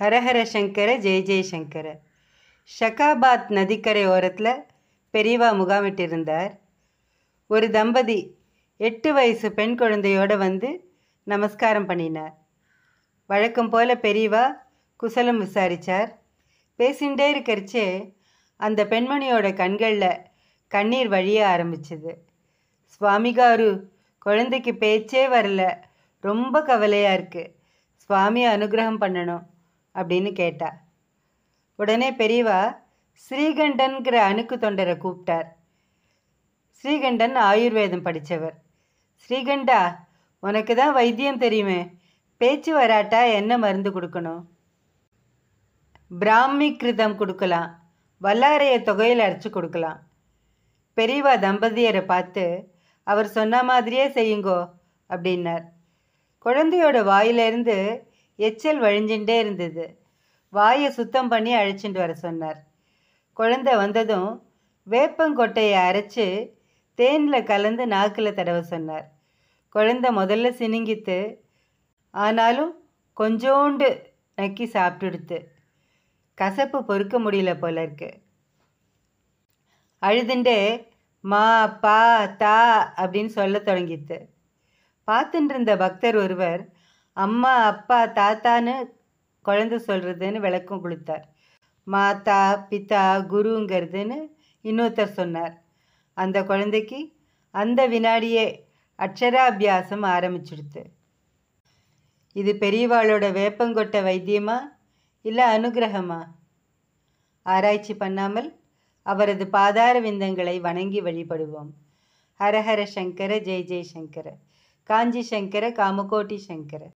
ஹரஹர சங்கர ஜெய ஜெயசங்கர ஷகாபாத் நதிக்கரை ஓரத்தில் பெரியவா முகாமிட்டிருந்தார் ஒரு தம்பதி எட்டு வயசு பெண் குழந்தையோடு வந்து நமஸ்காரம் பண்ணினார் வழக்கம் போல் பெரியவா குசலம் விசாரித்தார் பேசிகிட்டே இருக்கிறச்சே அந்த பெண்மணியோட கண்களில் கண்ணீர் வழிய ஆரம்பிச்சது சுவாமிகாரு குழந்தைக்கு பேச்சே வரல ரொம்ப கவலையாக இருக்குது சுவாமியை அனுகிரகம் பண்ணணும் அப்படின்னு கேட்டா உடனே பெரியவா ஸ்ரீகண்டன்கிற அணுக்கு தொண்டரை கூப்பிட்டார் ஸ்ரீகண்டன் ஆயுர்வேதம் படித்தவர் ஸ்ரீகண்டா உனக்கு தான் வைத்தியம் தெரியுமே பேச்சு வராட்டா என்ன மருந்து கொடுக்கணும் பிராமி கிருதம் கொடுக்கலாம் வல்லாரைய தொகையில் அரைச்சி கொடுக்கலாம் பெரியவா தம்பதியரை பார்த்து அவர் சொன்ன மாதிரியே செய்யுங்கோ அப்படின்னார் குழந்தையோட வாயிலிருந்து எச்சல் வழிஞ்சின்றே இருந்தது வாயை சுத்தம் பண்ணி அழைச்சிட்டு வர சொன்னார் குழந்தை வந்ததும் வேப்பங்கொட்டையை அரைச்சி தேனில் கலந்து நாக்கில் தடவ சொன்னார் குழந்தை முதல்ல சினிங்கித்து ஆனாலும் கொஞ்சோண்டு நக்கி சாப்பிட்டுடுத்து கசப்பு பொறுக்க முடியல போல இருக்கு அழுதுண்டே மா பா தா அப்படின்னு சொல்ல தொடங்கித்து பார்த்துட்டு இருந்த பக்தர் ஒருவர் அம்மா அப்பா தாத்தான்னு குழந்த சொல்கிறதுன்னு விளக்கம் கொடுத்தார் மாதா பிதா குருங்கிறதுன்னு இன்னொருத்தர் சொன்னார் அந்த குழந்தைக்கு அந்த வினாடியே அக்ஷராபியாசம் ஆரம்பிச்சிடுது இது பெரியவாளோட வேப்பங்கொட்டை வைத்தியமா இல்லை அனுகிரகமா ஆராய்ச்சி பண்ணாமல் அவரது பாதார விந்தங்களை வணங்கி வழிபடுவோம் ஹரஹர சங்கர ஜெய் ஜெய் சங்கர காஞ்சி சங்கர காமகோட்டி சங்கர